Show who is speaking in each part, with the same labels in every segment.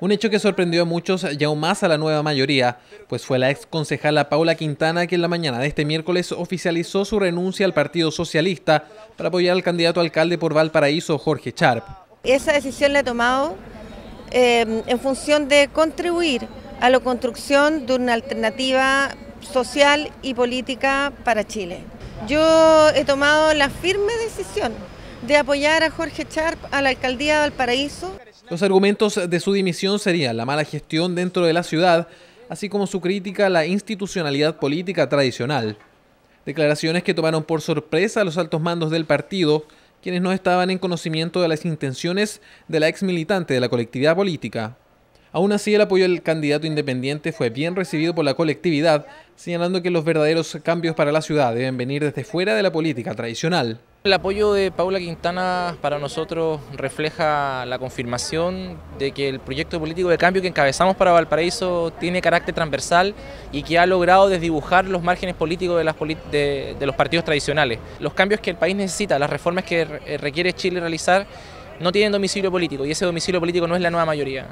Speaker 1: Un hecho que sorprendió a muchos y aún más a la nueva mayoría, pues fue la ex concejala Paula Quintana que en la mañana de este miércoles oficializó su renuncia al Partido Socialista para apoyar al candidato alcalde por Valparaíso, Jorge Charp.
Speaker 2: Esa decisión la he tomado eh, en función de contribuir a la construcción de una alternativa social y política para Chile. Yo he tomado la firme decisión de apoyar a Jorge Charp a la alcaldía de Valparaíso.
Speaker 1: Los argumentos de su dimisión serían la mala gestión dentro de la ciudad, así como su crítica a la institucionalidad política tradicional. Declaraciones que tomaron por sorpresa a los altos mandos del partido, quienes no estaban en conocimiento de las intenciones de la ex militante de la colectividad política. Aún así, el apoyo del candidato independiente fue bien recibido por la colectividad, señalando que los verdaderos cambios para la ciudad deben venir desde fuera de la política tradicional.
Speaker 3: El apoyo de Paula Quintana para nosotros refleja la confirmación de que el proyecto político de cambio que encabezamos para Valparaíso tiene carácter transversal y que ha logrado desdibujar los márgenes políticos de, las los partidos tradicionales. Los cambios que el país necesita, las reformas que eh, requiere Chile realizar, no tienen domicilio político y ese domicilio político no es la nueva mayoría.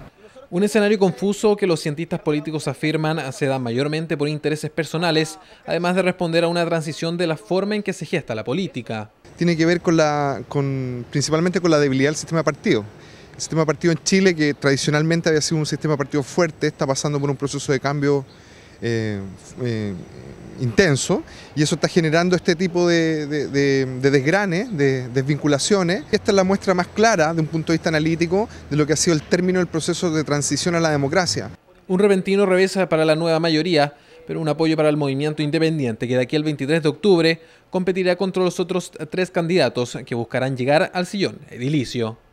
Speaker 1: Un escenario confuso que los cientistas políticos afirman se da mayormente por intereses personales, además de responder a una transición de la forma en que se gesta la política
Speaker 4: tiene que ver con la, con, principalmente con la debilidad del sistema partido. El sistema partido en Chile, que tradicionalmente había sido un sistema partido fuerte, está pasando por un proceso de cambio eh, eh, intenso y eso está generando este tipo de, desgranes, de desvinculaciones. Esta es la muestra más clara, de un punto de vista analítico, de lo que ha sido el término del proceso de transición a la democracia.
Speaker 1: Un repentino revés para la nueva mayoría pero un apoyo para el movimiento independiente que de aquí al 23 de octubre competirá contra los otros tres candidatos que buscarán llegar al sillón edilicio.